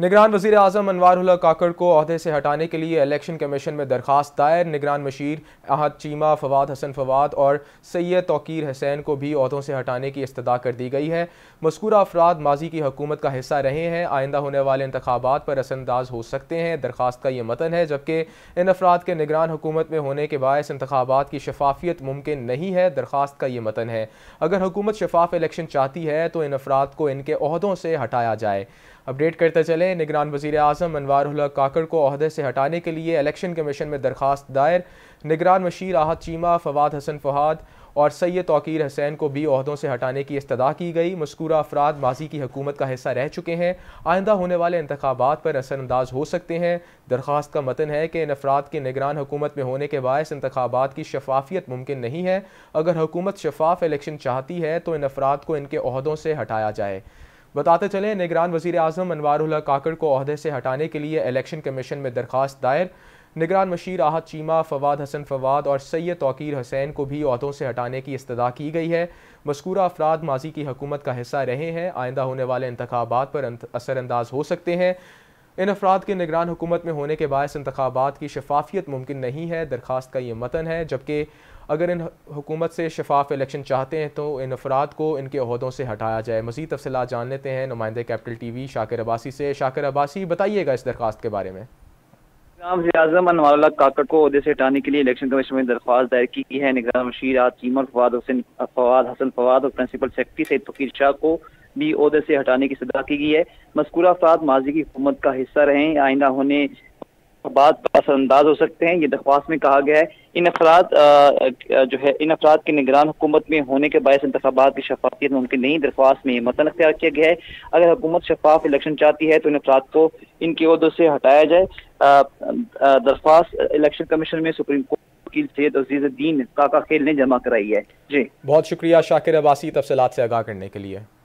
निगरान वजीर अजम अनवर काकड़ को अहदे से हटाने के लिए इलेक्शन कमीशन में दरख्वास्त दायर निगरान मशीर अहद चीमा फवाद हसन फवाद और सैयद तोकीर हसैन को भी अहदों से हटाने की इस्तः कर दी गई है मस्कूर अफराद माजी की हकूमत का हिस्सा रहे हैं आइंदा होने वाले इंतबात पर असरअंदाज हो सकते हैं दरख्वास्त का ये मतन है जबकि इन अफराद के निगरान हुकूमत में होने के बायस इंतबात की शफाफियत मुमकिन नहीं है दरख्वास्त का ये मतन है अगर हुकूमत शफाफ इलेक्शन चाहती है तो इन अफराद को इनके अहदों से हटाया जाए अपडेट करते चलें में निगरान वजीर अजम अनवर काकड़ को अहदे से हटाने के लिए इलेक्शन कमीशन में दरख्वास्त दायर निगरान मशीर आहद चीमा फवाद हसन फहाद और सैयद तोकीर हसैन को भी अहदों से हटाने की इस्तः की गई मस्कूरा अफराद माजी की हकूमत का हिस्सा रह चुके हैं आइंदा होने वाले इंतबात पर असरअंदाज हो सकते हैं दरख्वास्त का मतन है कि इन अफराद के निगरान हुकूमत में होने के बायस इंतबात की शफाफियत मुमकिन नहीं है अगर हुकूमत शफाफ इलेक्शन चाहती है तो इन अफराद को इनके अहदों से हटाया जाए बताते चलें निगरान वजीर अजम अनवर काकड़ को अहदे से हटाने के लिए इलेक्शन कमीशन में दरख्वास्त दायर निगरान मशीर आहद चीमा फवाद हसन फवाद और सैयद तोकीर हसैन को भी अहदों से हटाने की इस्तः की गई है मस्कूरा अफराद माजी की हकूमत का हिस्सा रहे हैं आइंदा होने वाले इंतबात पर असरअंदाज हो सकते हैं इन अफराद के निगरान हुकूमत में होने के बायस इंतबात की शफाफियत मुमकिन नहीं है दरख्वास्त का ये मतन है जबकि अगर इन हुकूमत से शफाफ इलेक्शन चाहते हैं तो इन अफराद को इनके अहदों से हटाया जाए मज़ीद तफसला जान लेते हैं नुमाइंदे capital T V Shakir Abbasi से शाकिर अब्बासी बताइएगा इस दरख्वास्त के बारे में नाम अजम अनवर काकड़ को अहदे से हटाने के लिए इलेक्शन कमीशन में दरख्वास्त दायर की है निगरान मशीर चीमर फवाद हुसैन फवाद हसन फवाद और प्रिंसिपल सेक्रेटरी सैद फकीर शाह को भी अहदे से हटाने की सदा की गई है मस्कूरा अफराद माजी की हुकूमत का हिस्सा रहे आइंदा होने बात असरअंदाज हो सकते हैं ये दरख्वास्त में कहा गया है इन अफराद जो है इन अफराद की निगरान हुकूमत में होने के बायस इंतबात की शफाफियत उनकी नई दरख्वास्त में मतन अख्तियार किया गया है अगर हुकूमत शफाफ इलेक्शन चाहती है तो इन अफराद को इनके अहदों से हटाया जाए दरख्वास्त इलेक्शन कमीशन में सुप्रीम कोर्ट काका खेल ने जमा कराई है जी बहुत शुक्रिया शाकिर अबासी तफसलत से आगाह करने के लिए